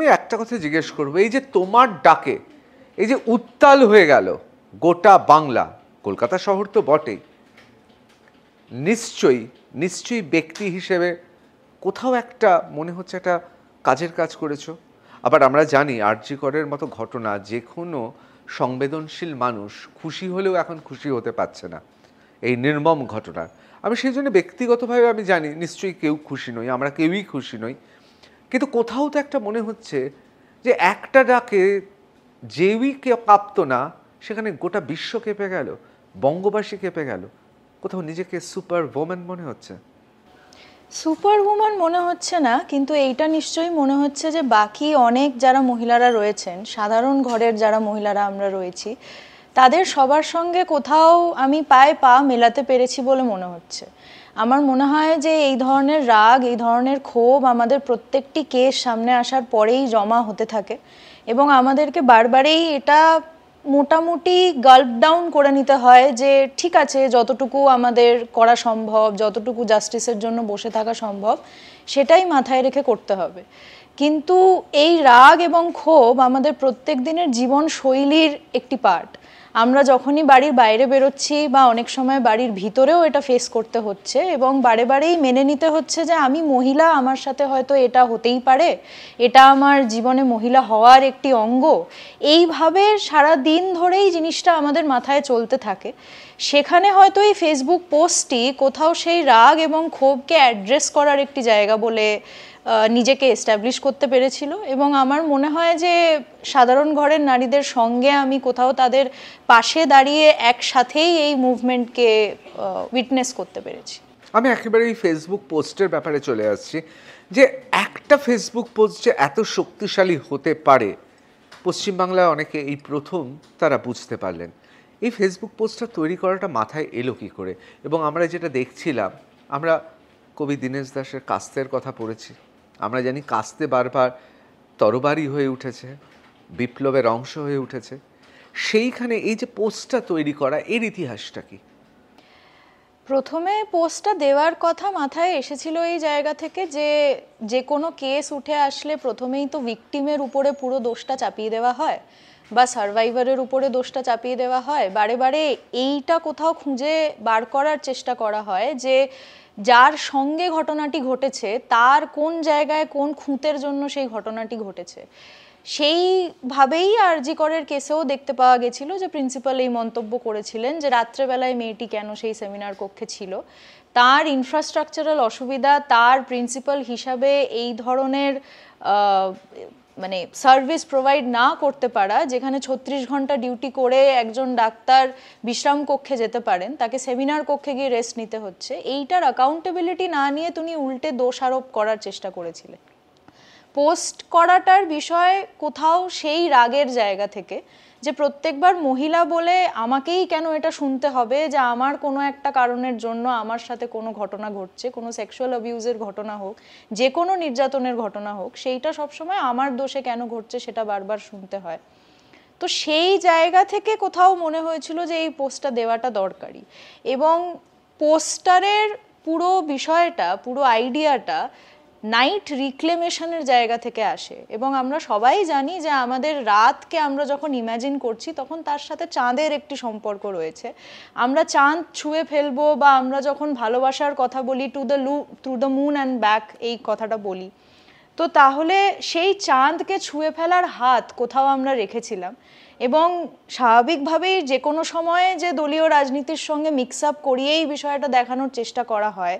আমি একটা কথা জিজ্ঞেস করবো এই যে তোমার ডাকে এই যে উত্তাল হয়ে গেল গোটা বাংলা কলকাতা শহর তো বটেই নিশ্চয়ই নিশ্চয়ই ব্যক্তি হিসেবে কোথাও একটা মনে হচ্ছে একটা কাজের কাজ করেছো আবার আমরা জানি আর্যিকরের করের মতো ঘটনা যে কোনো সংবেদনশীল মানুষ খুশি হলেও এখন খুশি হতে পারছে না এই নির্মম ঘটনা আমি সেই জন্য ব্যক্তিগতভাবে আমি জানি নিশ্চয়ই কেউ খুশি নই আমরা কেউই খুশি নই কিন্তু কোথাও তো একটা মনে হচ্ছে যে একটা ডাকে যেই কেউ কাঁপত না সেখানে গোটা বিশ্ব কেঁপে গেল বঙ্গবাসী কেঁপে গেল কোথাও নিজেকে সুপার ওম্যান মনে হচ্ছে সুপার উমান মনে হচ্ছে না কিন্তু এইটা নিশ্চয়ই মনে হচ্ছে যে বাকি অনেক যারা মহিলারা রয়েছেন সাধারণ ঘরের যারা মহিলারা আমরা রয়েছি তাদের সবার সঙ্গে কোথাও আমি পায়ে পা মেলাতে পেরেছি বলে মনে হচ্ছে আমার মনে হয় যে এই ধরনের রাগ এই ধরনের ক্ষোভ আমাদের প্রত্যেকটি কেস সামনে আসার পরেই জমা হতে থাকে এবং আমাদেরকে বারবারেই এটা মোটামুটি গাল্প ডাউন করে নিতে হয় যে ঠিক আছে যতটুকু আমাদের করা সম্ভব যতটুকু জাস্টিসের জন্য বসে থাকা সম্ভব সেটাই মাথায় রেখে করতে হবে কিন্তু এই রাগ এবং ক্ষোভ আমাদের প্রত্যেক দিনের জীবন শৈলীর একটি পার্ট আমরা যখনই বাড়ির বাইরে বেরোচ্ছি বা অনেক সময় বাড়ির ভিতরেও এটা ফেস করতে হচ্ছে এবং বারে বারেই মেনে নিতে হচ্ছে যে আমি মহিলা আমার সাথে হয়তো এটা হতেই পারে এটা আমার জীবনে মহিলা হওয়ার একটি অঙ্গ এইভাবে সারা দিন ধরেই জিনিসটা আমাদের মাথায় চলতে থাকে সেখানে হয়তো এই ফেসবুক পোস্টটি কোথাও সেই রাগ এবং ক্ষোভকে অ্যাড্রেস করার একটি জায়গা বলে নিজেকে এস্টাবলিশ করতে পেরেছিল এবং আমার মনে হয় যে সাধারণ ঘরের নারীদের সঙ্গে আমি কোথাও তাদের পাশে দাঁড়িয়ে একসাথেই এই মুভমেন্টকে উইটনেস করতে পেরেছি আমি একেবারে এই ফেসবুক পোস্টের ব্যাপারে চলে আসছি যে একটা ফেসবুক পোস্ট যে এত শক্তিশালী হতে পারে পশ্চিমবাংলায় অনেকে এই প্রথম তারা বুঝতে পারলেন এই ফেসবুক পোস্টটা তৈরি করাটা মাথায় এলো কী করে এবং আমরা যেটা দেখছিলাম আমরা কবি দীনেশ দাসের কাস্তের কথা পড়েছি আমরা জানি কাস্তে বারবার তরবারি হয়ে উঠেছে বিপ্লবের অংশ হয়ে উঠেছে সেইখানে এই যে পোস্টটা তৈরি করা এর ইতিহাসটা কি প্রথমে পোস্টটা দেওয়ার কথা মাথায় এসেছিল এই জায়গা থেকে যে যে কোনো কেস উঠে আসলে প্রথমেই তো ভিকটিমের উপরে পুরো দোষটা চাপিয়ে দেওয়া হয় বা সার্ভাইভারের উপরে দোষটা চাপিয়ে দেওয়া হয় বারে বারে এইটা কোথাও খুঁজে বার করার চেষ্টা করা হয় যে যার সঙ্গে ঘটনাটি ঘটেছে তার কোন জায়গায় কোন খুঁতের জন্য সেই ঘটনাটি ঘটেছে সেইভাবেই আরজি করের কেসেও দেখতে পাওয়া গেছিল যে প্রিন্সিপাল এই মন্তব্য করেছিলেন যে রাত্রেবেলায় মেয়েটি কেন সেই সেমিনার কক্ষে ছিল তার ইনফ্রাস্ট্রাকচারাল অসুবিধা তার প্রিন্সিপাল হিসাবে এই ধরনের মানে সার্ভিস প্রোভাইড না করতে পারা যেখানে ছত্রিশ ঘন্টা ডিউটি করে একজন ডাক্তার বিশ্রাম কক্ষে যেতে পারেন তাকে সেমিনার কক্ষে গিয়ে রেস্ট নিতে হচ্ছে এইটার অ্যাকাউন্টেবিলিটি না নিয়ে তুমি উল্টে দোষারোপ করার চেষ্টা করেছিলে পোস্ট করাটার বিষয়ে কোথাও সেই রাগের জায়গা থেকে যে প্রত্যেকবার মহিলা বলে আমাকেই কেন এটা শুনতে হবে যে আমার কোনো একটা কারণের জন্য আমার সাথে কোনো ঘটনা ঘটছে কোনো সেক্সুয়াল অ্যাবিউজের ঘটনা হোক যে কোনো নির্যাতনের ঘটনা হোক সেইটা সবসময় আমার দোষে কেন ঘটছে সেটা বারবার শুনতে হয় তো সেই জায়গা থেকে কোথাও মনে হয়েছিল যে এই পোস্টটা দেওয়াটা দরকারি এবং পোস্টারের পুরো বিষয়টা পুরো আইডিয়াটা নাইট রিক্লেমেশনের জায়গা থেকে আসে এবং আমরা সবাই জানি যে আমাদের রাতকে আমরা যখন ইম্যাজিন করছি তখন তার সাথে চাঁদের একটি সম্পর্ক রয়েছে আমরা চাঁদ ছুঁয়ে ফেলবো বা আমরা যখন ভালোবাসার কথা বলি to the loo to the moon and back এই কথাটা বলি তো তাহলে সেই চাঁদকে ছুঁয়ে ফেলার হাত কোথাও আমরা রেখেছিলাম এবং স্বাভাবিকভাবেই যে কোনো সময়ে যে দলীয় রাজনীতির সঙ্গে মিক্স আপ করিয়েই বিষয়টা দেখানোর চেষ্টা করা হয়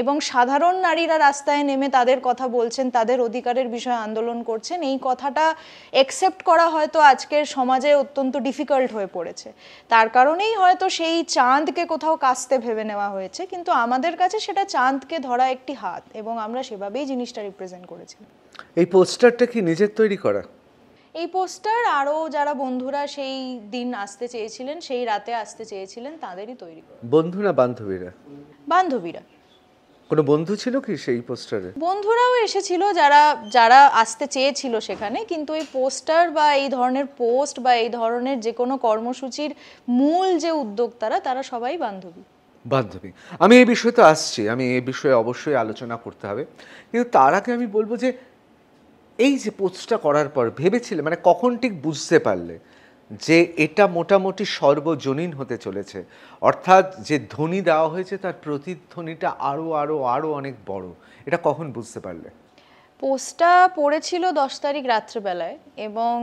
এবং সাধারণ নারীরা রাস্তায় নেমে তাদের কথা বলছেন তাদের অধিকারের বিষয়ে আন্দোলন করছেন এই কথাটা একসেপ্ট করা হয়তো আজকের সমাজে অত্যন্ত ডিফিকাল্ট হয়ে পড়েছে তার কারণেই হয়তো সেই চাঁদকে কোথাও কাস্তে ভেবে নেওয়া হয়েছে কিন্তু আমাদের কাছে সেটা চাঁদকে ধরা একটি হাত এবং আমরা সেভাবেই জিনিসটা রিপ্রেজেন্ট করেছি এই পোস্টারটা কি নিজের তৈরি করা এই পোস্টার আরও যারা বন্ধুরা সেই দিন আসতে চেয়েছিলেন সেই রাতে আসতে চেয়েছিলেন তাদেরই তৈরি বন্ধু না বান্ধবীরা বান্ধবীরা কোনো বন্ধু ছিল কি সেই পোস্টারে বন্ধুরাও এসেছিল যারা যারা আসতে চেয়েছিল সেখানে কিন্তু এই পোস্টার বা এই ধরনের পোস্ট বা এই ধরনের যে কোনো কর্মসূচির মূল যে উদ্যোক্তারা তারা সবাই বান্ধবী বান্ধবী আমি এই বিষয়ে তো আসছি আমি এই বিষয়ে অবশ্যই আলোচনা করতে হবে কিন্তু তার আগে আমি বলবো যে এই যে পোস্টটা করার পর ভেবেছিলে মানে কখন ঠিক বুঝতে পারলে যে এটা মোটামুটি সর্বজনীন হতে চলেছে অর্থাৎ যে ধ্বনি দেওয়া হয়েছে তার প্রতিধ্বনিটা আরও আরও আরও অনেক বড় এটা কখন বুঝতে পারলে পোস্টটা পড়েছিল দশ তারিখ রাত্রেবেলায় এবং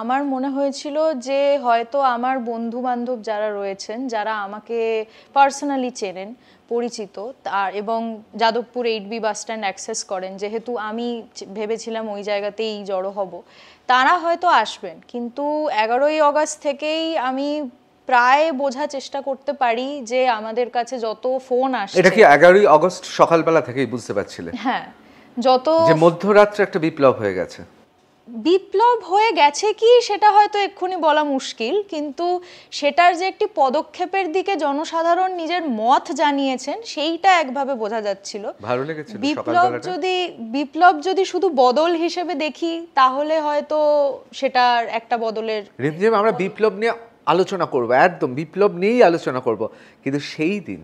আমার মনে হয়েছিল যে হয়তো আমার বন্ধু বান্ধব যারা রয়েছেন যারা আমাকে পার্সোনালি চেনেন পরিচিত তার এবং Jadavpur eight B bus stand access করেন যেহেতু আমি ভেবেছিলাম ওই জায়গাতেই জড়ো হব তারা হয়তো আসবেন কিন্তু এগারোই অগস্ট থেকেই আমি প্রায় বোঝার চেষ্টা করতে পারি যে আমাদের কাছে যত ফোন আসে এটা কি এগারোই অগস্ট সকালবেলা থেকেই বুঝতে পারছিলেন হ্যাঁ যত যে মধ্যরাত্রে একটা বিপ্লব হয়ে গেছে বিপ্লব হয়ে গেছে কি সেটা হয়তো এক্ষুনি বলা মুশকিল কিন্তু সেটার যে একটি পদক্ষেপের দিকে জনসাধারণ নিজের মত জানিয়েছেন সেইটা একভাবে বোঝা যাচ্ছিল ভালো বিপ্লব যদি বিপ্লব যদি শুধু বদল হিসেবে দেখি তাহলে হয়তো সেটার একটা বদলের রিমঝিম আমরা বিপ্লব নিয়ে আলোচনা করব একদম বিপ্লব নিয়েই আলোচনা করব কিন্তু সেই দিন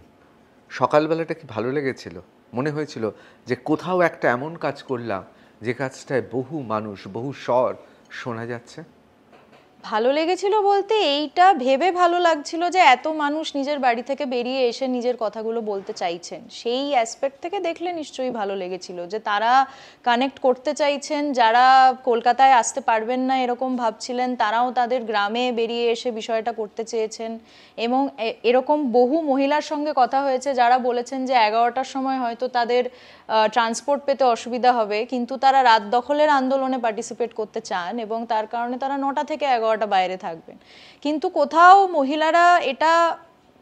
সকালবেলাটা কি ভালো লেগেছিল মনে হয়েছিল যে কোথাও একটা এমন কাজ করলাম যে কাজটায় বহু মানুষ বহু স্বর শোনা যাচ্ছে ভালো লেগেছিল বলতে এইটা ভেবে ভালো লাগছিল যে এত মানুষ নিজের বাড়ি থেকে বেরিয়ে এসে নিজের কথাগুলো বলতে চাইছেন সেই অ্যাসপেক্ট থেকে দেখলে নিশ্চয়ই ভালো লেগেছিল যে তারা কানেক্ট করতে চাইছেন যারা কলকাতায় আসতে পারবেন না এরকম ভাবছিলেন তারাও তাদের গ্রামে বেরিয়ে এসে বিষয়টা করতে চেয়েছেন এবং এরকম বহু মহিলার সঙ্গে কথা হয়েছে যারা বলেছেন যে এগারোটার সময় হয়তো তাদের ট্রান্সপোর্ট পেতে অসুবিধা হবে কিন্তু তারা রাত দখলের আন্দোলনে পার্টিসিপেট করতে চান এবং তার কারণে তারা নটা থেকে এগারো বারোটা বাইরে থাকবেন কিন্তু কোথাও মহিলারা এটা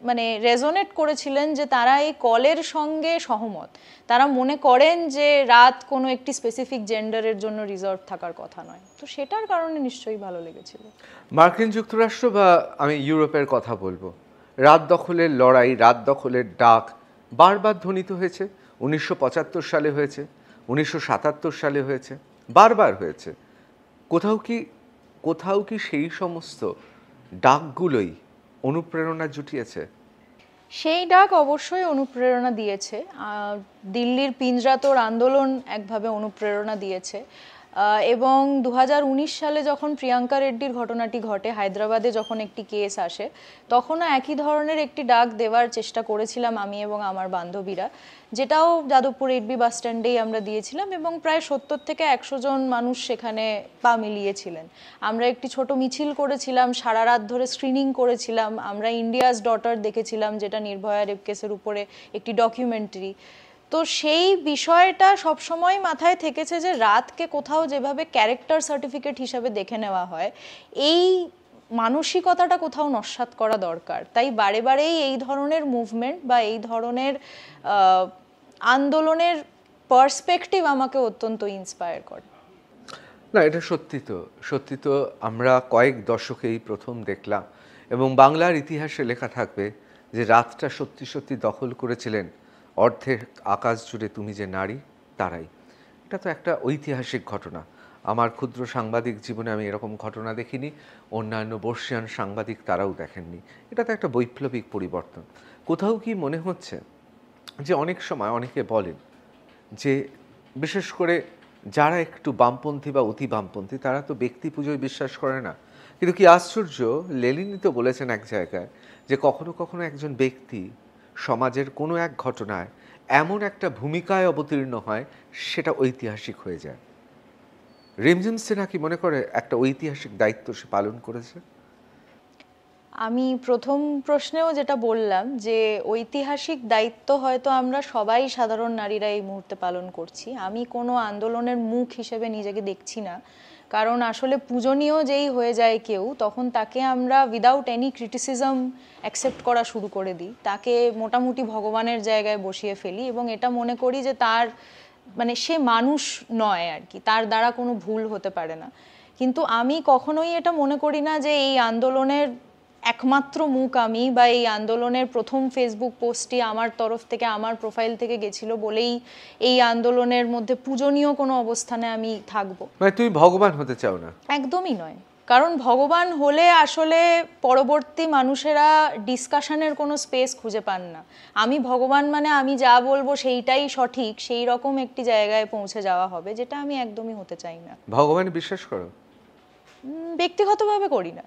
মানে রেজোনেট করেছিলেন যে তারা এই কলের সঙ্গে সহমত তারা মনে করেন যে রাত কোনো একটি স্পেসিফিক জেন্ডারের জন্য রিজার্ভ থাকার কথা নয় তো সেটার কারণে নিশ্চয়ই ভালো লেগেছিল মার্কিন যুক্তরাষ্ট্র বা আমি ইউরোপের কথা বলবো রাত দখলের লড়াই রাত দখলের ডাক বারবার ধ্বনিত হয়েছে উনিশশো সালে হয়েছে উনিশশো সালে হয়েছে বারবার হয়েছে কোথাও কি কোথাও কি সেই সমস্ত ডাকগুলোই অনুপ্রেরণা জুটিয়েছে সেই ডাক অবশ্যই অনুপ্রেরণা দিয়েছে দিল্লির পিঞ্জরাতোর আন্দোলন একভাবে অনুপ্রেরণা দিয়েছে এবং দু সালে যখন প্রিয়াঙ্কা রেড্ডির ঘটনাটি ঘটে হায়দ্রাবাদে যখন একটি কেস আসে তখনও একই ধরনের একটি ডাক দেওয়ার চেষ্টা করেছিলাম আমি এবং আমার বান্ধবীরা যেটাও যাদবপুর এডবি বাস স্ট্যান্ডেই আমরা দিয়েছিলাম এবং প্রায় সত্তর থেকে একশো জন মানুষ সেখানে পা মিলিয়েছিলেন আমরা একটি ছোট মিছিল করেছিলাম সারা রাত ধরে স্ক্রিনিং করেছিলাম আমরা ইন্ডিয়াস ডটার দেখেছিলাম যেটা নির্ভয়া রেপ কেসের উপরে একটি ডকুমেন্টারি তো সেই বিষয়টা সবসময় মাথায় থেকেছে যে রাতকে কোথাও যেভাবে ক্যারেক্টার সার্টিফিকেট হিসাবে দেখে নেওয়া হয় এই মানসিকতাটা কোথাও নস্বাত করা দরকার তাই বারে বারেই এই ধরনের মুভমেন্ট বা এই ধরনের আন্দোলনের পার্সপেক্টিভ আমাকে অত্যন্ত ইন্সপায়ার করে না এটা সত্যি তো সত্যি তো আমরা কয়েক দশকেই প্রথম দেখলাম এবং বাংলার ইতিহাসে লেখা থাকবে যে রাতটা সত্যি সত্যি দখল করেছিলেন অর্ধের আকাশ জুড়ে তুমি যে নারী তারাই এটা তো একটা ঐতিহাসিক ঘটনা আমার ক্ষুদ্র সাংবাদিক জীবনে আমি এরকম ঘটনা দেখিনি অন্যান্য বর্ষিয়ান সাংবাদিক তারাও দেখেননি এটা তো একটা বৈপ্লবিক পরিবর্তন কোথাও কি মনে হচ্ছে যে অনেক সময় অনেকে বলেন যে বিশেষ করে যারা একটু বামপন্থী বা অতি বামপন্থী তারা তো ব্যক্তি পুজোয় বিশ্বাস করে না কিন্তু কি আশ্চর্য লেলিনি তো বলেছেন এক জায়গায় যে কখনো কখনো একজন ব্যক্তি সমাজের কোনো এক ঘটনায় এমন একটা ভূমিকায় অবতীর্ণ হয় সেটা ঐতিহাসিক হয়ে যায় রিমঝিম সিনহা কি মনে করে একটা ঐতিহাসিক দায়িত্ব সে পালন করেছে আমি প্রথম প্রশ্নেও যেটা বললাম যে ঐতিহাসিক দায়িত্ব হয়তো আমরা সবাই সাধারণ নারীরা এই মুহূর্তে পালন করছি আমি কোনো আন্দোলনের মুখ হিসেবে নিজেকে দেখছি না কারণ আসলে পূজনীয় যেই হয়ে যায় কেউ তখন তাকে আমরা উইদাউট এনি ক্রিটিসিজম অ্যাকসেপ্ট করা শুরু করে দিই তাকে মোটামুটি ভগবানের জায়গায় বসিয়ে ফেলি এবং এটা মনে করি যে তার মানে সে মানুষ নয় আর কি তার দ্বারা কোনো ভুল হতে পারে না কিন্তু আমি কখনোই এটা মনে করি না যে এই আন্দোলনের একমাত্র মুখ আমি বা এই আন্দোলনের প্রথম ফেসবুক পোস্টটি আমার তরফ থেকে আমার প্রোফাইল থেকে গেছিল বলেই এই আন্দোলনের মধ্যে পূজনীয় কোনো অবস্থানে আমি থাকব মানে তুমি ভগবান হতে চাও না একদমই নয় কারণ ভগবান হলে আসলে পরবর্তী মানুষেরা ডিসকাশনের কোনো স্পেস খুঁজে পান না আমি ভগবান মানে আমি যা বলবো সেইটাই সঠিক সেই রকম একটি জায়গায় পৌঁছে যাওয়া হবে যেটা আমি একদমই হতে চাই না ভগবান বিশ্বাস করো ব্যক্তিগতভাবে করি না